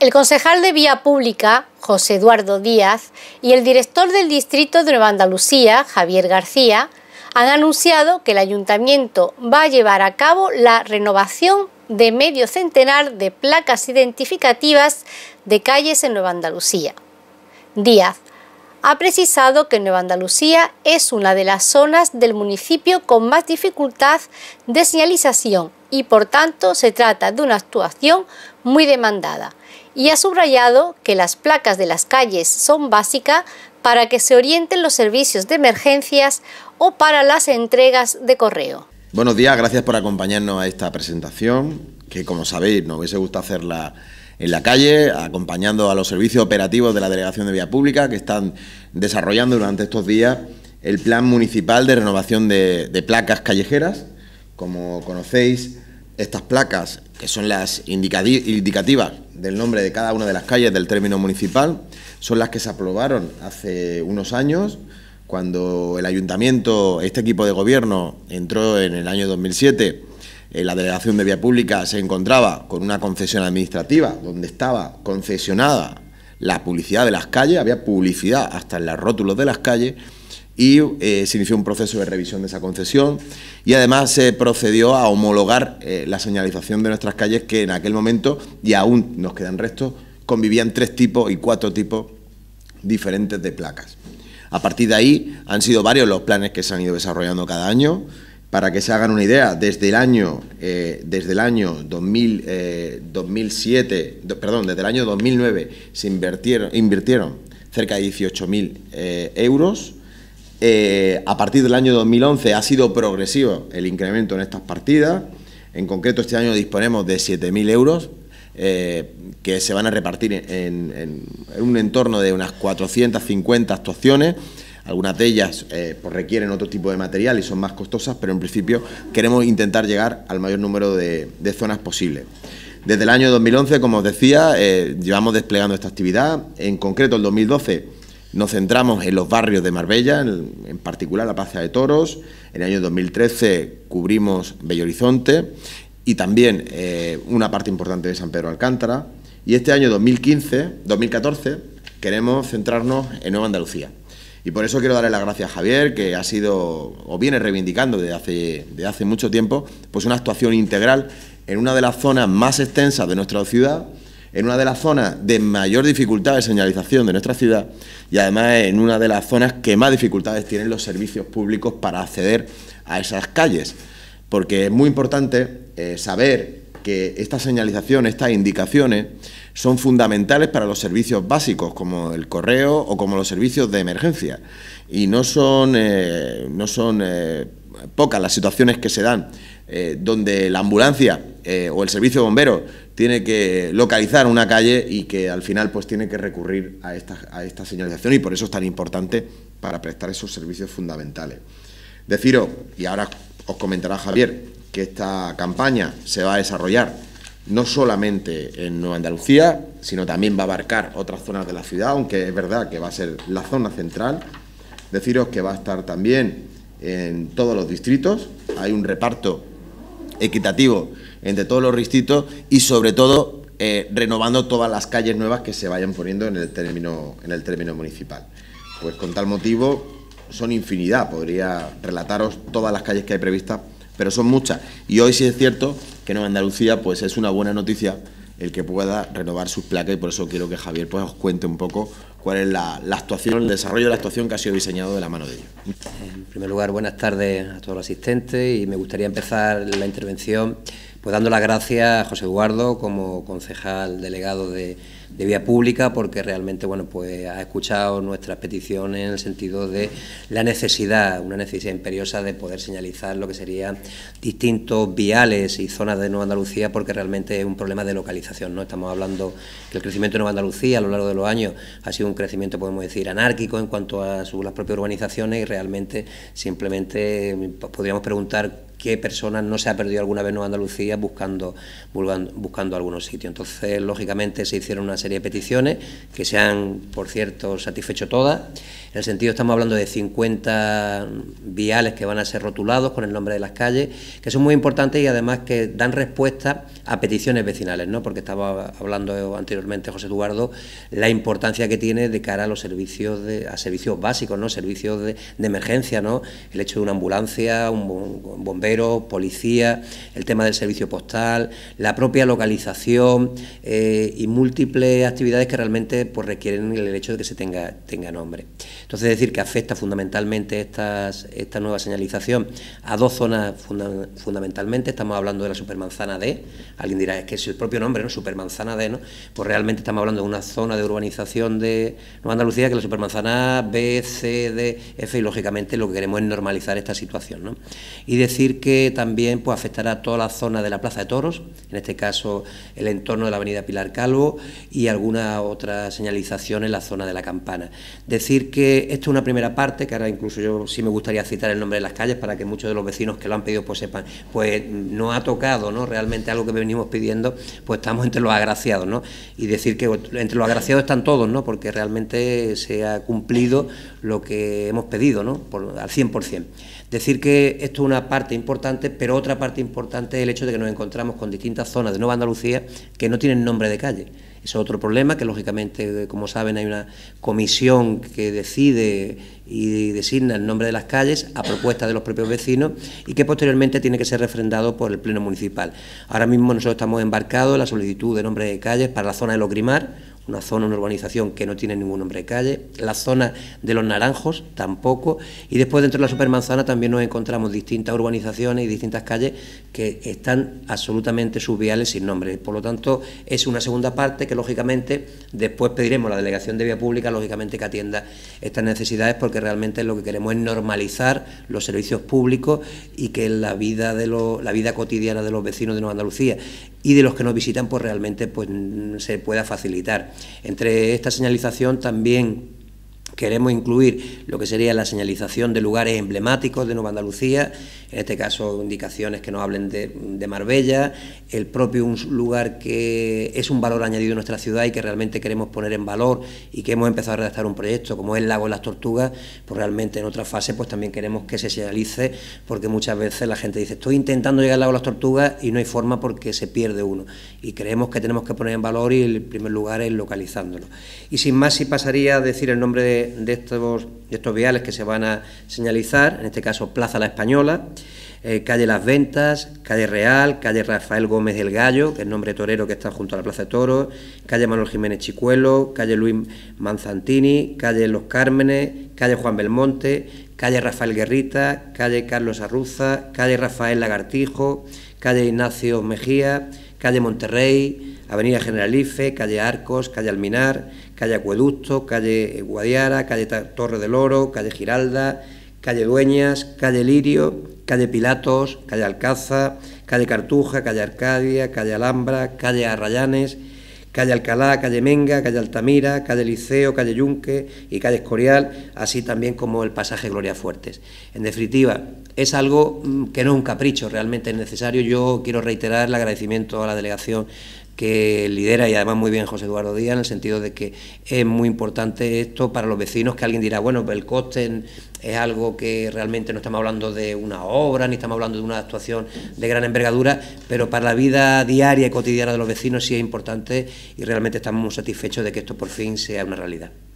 El concejal de Vía Pública, José Eduardo Díaz, y el director del Distrito de Nueva Andalucía, Javier García, han anunciado que el ayuntamiento va a llevar a cabo la renovación de medio centenar de placas identificativas de calles en Nueva Andalucía. Díaz ha precisado que Nueva Andalucía es una de las zonas del municipio con más dificultad de señalización y por tanto se trata de una actuación muy demandada y ha subrayado que las placas de las calles son básicas para que se orienten los servicios de emergencias o para las entregas de correo. Buenos días, gracias por acompañarnos a esta presentación, que como sabéis nos hubiese gustado hacerla en la calle, acompañando a los servicios operativos de la Delegación de Vía Pública que están desarrollando durante estos días el Plan Municipal de Renovación de, de Placas Callejeras. Como conocéis, estas placas, que son las indicativas del nombre de cada una de las calles del término municipal, son las que se aprobaron hace unos años, cuando el ayuntamiento, este equipo de gobierno, entró en el año 2007, la delegación de vía pública se encontraba con una concesión administrativa, donde estaba concesionada la publicidad de las calles, había publicidad hasta en los rótulos de las calles, y eh, se inició un proceso de revisión de esa concesión y además se procedió a homologar eh, la señalización de nuestras calles que en aquel momento, y aún nos quedan restos, convivían tres tipos y cuatro tipos diferentes de placas. A partir de ahí han sido varios los planes que se han ido desarrollando cada año. Para que se hagan una idea, desde el año, eh, desde el año 2000, 2007, perdón, desde el año 2009 se invirtieron, invirtieron cerca de 18.000 euros eh, a partir del año 2011 ha sido progresivo el incremento en estas partidas. En concreto, este año disponemos de 7.000 euros eh, que se van a repartir en, un entorno de unas 450 actuaciones. Algunas de ellas eh, pues requieren otro tipo de material y son más costosas, pero en principio queremos intentar llegar al mayor número de, de zonas posible. Desde el año 2011, como os decía, llevamos desplegando esta actividad. En concreto, el 2012 nos centramos en los barrios de Marbella, en, particular la Plaza de Toros. En el año 2013 cubrimos Bello Horizonte y también eh, una parte importante de San Pedro Alcántara. Y este año 2015, 2014 queremos centrarnos en Nueva Andalucía. Y por eso quiero darle las gracias a Javier, que ha sido o viene reivindicando desde hace, desde hace mucho tiempo pues una actuación integral en una de las zonas más extensas de nuestra ciudad, en una de las zonas de mayor dificultad de señalización de nuestra ciudad y además en una de las zonas que más dificultades tienen los servicios públicos para acceder a esas calles. Porque es muy importante eh, saber que esta señalización, estas indicaciones, son fundamentales para los servicios básicos, como el correo o como los servicios de emergencia. Y no son, eh, no son eh, pocas las situaciones que se dan donde la ambulancia eh, o el servicio de bomberos, tiene que localizar una calle y que al final pues tiene que recurrir a a esta señalización y por eso es tan importante para prestar esos servicios fundamentales. Deciros, y ahora os comentará Javier, que esta campaña se va a desarrollar no solamente en Nueva Andalucía, sino también va a abarcar otras zonas de la ciudad, aunque es verdad que va a ser la zona central. Deciros que va a estar también en todos los distritos. Hay un reparto equitativo entre todos los distritos y sobre todo eh, renovando todas las calles nuevas que se vayan poniendo en el término, en el término municipal. Pues con tal motivo son infinidad, podría relataros todas las calles que hay previstas, pero son muchas. Y hoy sí es cierto que en Andalucía pues es una buena noticia el que pueda renovar sus placas y por eso quiero que Javier pues, os cuente un poco cuál es la, actuación, el desarrollo de la actuación que ha sido diseñado de la mano de ellos. En primer lugar, buenas tardes a todos los asistentes y me gustaría empezar la intervención pues dando las gracias a José Eduardo como concejal delegado de, de vía pública porque realmente bueno pues ha escuchado nuestras peticiones en el sentido de la necesidad, una necesidad imperiosa de poder señalizar lo que serían distintos viales y zonas de Nueva Andalucía porque realmente es un problema de localización, ¿no? Estamos hablando que el crecimiento de Nueva Andalucía a lo largo de los años ha sido un crecimiento podemos decir anárquico en cuanto a las propias urbanizaciones y realmente simplemente mm, podríamos preguntar qué personas no se ha perdido alguna vez en Andalucía buscando, buscando algunos sitios. Entonces, lógicamente, se hicieron una serie de peticiones que se han, por cierto, satisfecho todas. En el sentido, estamos hablando de 50 viales que van a ser rotulados con el nombre de las calles, que son muy importantes y además que dan respuesta a peticiones vecinales, ¿no? porque estaba hablando anteriormente José Eduardo la importancia que tiene de cara a los servicios, a servicios básicos, ¿no? servicios de, emergencia, ¿no? el hecho de una ambulancia, un, un bombero policía, el tema del servicio postal, la propia localización eh, y múltiples actividades que realmente pues, requieren el hecho de que se tenga, tenga nombre. Entonces, decir que afecta fundamentalmente estas, esta nueva señalización a dos zonas fundamentalmente, estamos hablando de la supermanzana D, alguien dirá, es que es el propio nombre, ¿no? Supermanzana D, ¿no? Pues realmente estamos hablando de una zona de urbanización de Andalucía que la supermanzana B, C, D, F y lógicamente lo que queremos es normalizar esta situación, ¿no? Y decir que también pues, afectará a toda la zona de la Plaza de Toros, en este caso el entorno de la Avenida Pilar Calvo y alguna otra señalización en la zona de la Campana. Decir que esto es una primera parte, que ahora incluso yo sí me gustaría citar el nombre de las calles para que muchos de los vecinos que lo han pedido pues sepan, pues no ha tocado ¿no? realmente algo que venimos pidiendo, pues estamos entre los agraciados. Y decir que entre los agraciados están todos, ¿no? porque realmente se ha cumplido lo que hemos pedido ¿no? Por, al 100%. Decir que esto es una parte importante pero otra parte importante es el hecho de que nos encontramos con distintas zonas de Nueva Andalucía que no tienen nombre de calle. Es otro problema que, lógicamente, eh, como saben, hay una comisión que decide y designa el nombre de las calles a propuesta de los propios vecinos y que posteriormente tiene que ser refrendado por el Pleno Municipal. Ahora mismo nosotros estamos embarcados en la solicitud de nombre de calles para la zona de Grimar una zona, una urbanización que no tiene ningún nombre de calle, la zona de los naranjos tampoco, y después dentro de la supermanzana también nos encontramos distintas urbanizaciones y distintas calles que están absolutamente subviales sin nombre. Por lo tanto, es una segunda parte que lógicamente después pediremos a la Delegación de Vía Pública, lógicamente que atienda estas necesidades, porque realmente lo que queremos es normalizar los servicios públicos y que la vida, de la vida cotidiana de los vecinos de Nueva Andalucía y de los que nos visitan pues realmente pues, se pueda facilitar. Entre esta señalización también Queremos incluir lo que sería la señalización de lugares emblemáticos de Nueva Andalucía, en este caso indicaciones que nos hablen de, Marbella, el propio un lugar que es un valor añadido en nuestra ciudad y que realmente queremos poner en valor y que hemos empezado a redactar un proyecto como es el Lago de las Tortugas, pues realmente en otra fase pues también queremos que se señalice porque muchas veces la gente dice estoy intentando llegar al Lago de las Tortugas y no hay forma porque se pierde uno y creemos que tenemos que poner en valor y el primer lugar es localizándolo. Y sin más si pasaría a decir el nombre de de, estos, viales que se van a señalizar, en este caso Plaza La Española, eh, calle Las Ventas, calle Real, calle Rafael Gómez del Gallo, que es nombre torero que está junto a la Plaza de Toros, calle Manuel Jiménez Chicuelo, calle Luis Manzantini, calle Los Cármenes, calle Juan Belmonte, calle Rafael Guerrita, calle Carlos Arruza, calle Rafael Lagartijo, calle Ignacio Mejía, calle Monterrey, avenida Generalife, calle Arcos, calle Alminar, calle Acueducto, calle Guadiara, calle Torre del Oro, calle Giralda, calle Dueñas, calle Lirio, calle Pilatos, calle Alcaza, calle Cartuja, calle Arcadia, calle Alhambra, calle Arrayanes, calle Alcalá, calle Menga, calle Altamira, calle Liceo, calle Yunque y calle Escorial, así también como el pasaje Gloria Fuertes. En definitiva, es algo mm, que no es un capricho, realmente es necesario. Yo quiero reiterar el agradecimiento a la delegación que lidera y además muy bien José Eduardo Díaz, en el sentido de que es muy importante esto para los vecinos, que alguien dirá, bueno, el coste es algo que realmente no estamos hablando de una obra, ni estamos hablando de una actuación de gran envergadura, pero para la vida diaria y cotidiana de los vecinos sí es importante y realmente estamos muy satisfechos de que esto por fin sea una realidad.